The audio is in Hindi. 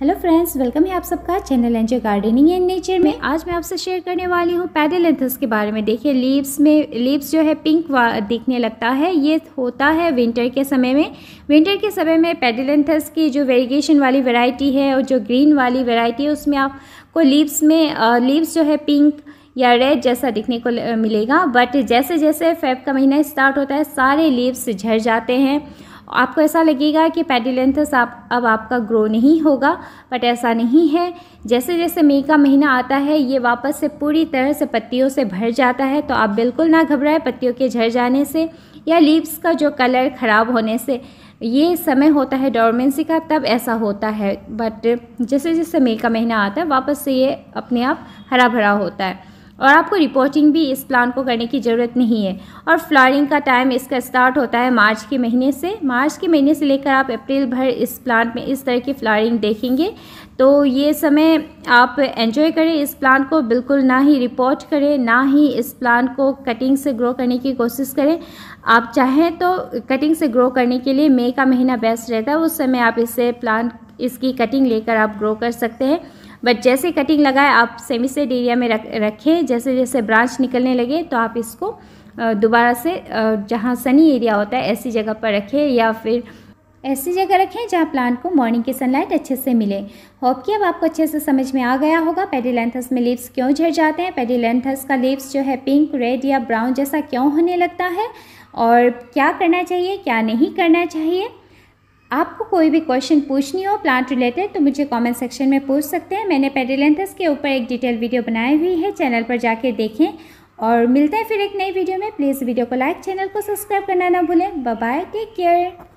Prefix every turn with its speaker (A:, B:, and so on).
A: हेलो फ्रेंड्स वेलकम है आप सबका channel NJ gardening and nature में आज मैं आपसे शेयर करने वाली हूँ पैडल के बारे में देखिए लीव्स में लीव्स जो है पिंक दिखने लगता है ये होता है विंटर के समय में विंटर के समय में पैडल एंथस की जो वेरिएशन वाली वैरायटी है और जो ग्रीन वाली वेराइटी है उसमें आपको लीव्स में लीव्स जो है पिंक या रेड जैसा दिखने को मिलेगा बट जैसे जैसे फेब का महीना स्टार्ट होता है सारे लीव्स झड़ जाते हैं आपको ऐसा लगेगा कि पेडिलेंथस आप अब आपका ग्रो नहीं होगा बट ऐसा नहीं है जैसे जैसे मई का महीना आता है ये वापस से पूरी तरह से पत्तियों से भर जाता है तो आप बिल्कुल ना घबराएं पत्तियों के झर जाने से या लीव्स का जो कलर ख़राब होने से ये समय होता है डॉर्मेंसी का तब ऐसा होता है बट जैसे जैसे मई का महीना आता है वापस से ये अपने आप हरा भरा होता है और आपको रिपोर्टिंग भी इस प्लान को करने की ज़रूरत नहीं है और फ्लावरिंग का टाइम इसका स्टार्ट होता है मार्च के महीने से मार्च के महीने से लेकर आप अप्रैल भर इस प्लांट में इस तरह की फ्लावरिंग देखेंगे तो ये समय आप एंजॉय करें इस प्लांट को बिल्कुल ना ही रिपोर्ट करें ना ही इस प्लांट को कटिंग से ग्रो करने की कोशिश करें आप चाहें तो कटिंग से ग्रो करने के लिए मई का महीना बेस्ट रहता है उस समय आप इसे प्लांट इसकी कटिंग लेकर आप ग्रो कर सकते हैं बट जैसे कटिंग लगाए आप सेमी सेड एरिया में रख रखें जैसे जैसे ब्रांच निकलने लगे तो आप इसको दोबारा से जहाँ सनी एरिया होता है ऐसी जगह पर रखें या फिर ऐसी जगह रखें जहाँ प्लांट को मॉर्निंग की सनलाइट अच्छे से मिले होप कि अब आपको अच्छे से समझ में आ गया होगा पेडिलेंथस में लीव्स क्यों झड़ जाते हैं पेडिलेंथस का लीव्स जो है पिंक रेड या ब्राउन जैसा क्यों होने लगता है और क्या करना चाहिए क्या नहीं करना चाहिए आपको कोई भी क्वेश्चन पूछनी हो प्लांट रिलेटेड तो मुझे कमेंट सेक्शन में पूछ सकते हैं मैंने पेडिलेंथस के ऊपर एक डिटेल वीडियो बनाई हुई है चैनल पर जाके देखें और मिलते हैं फिर एक नई वीडियो में प्लीज़ वीडियो को लाइक चैनल को सब्सक्राइब करना ना भूलें बाय टेक केयर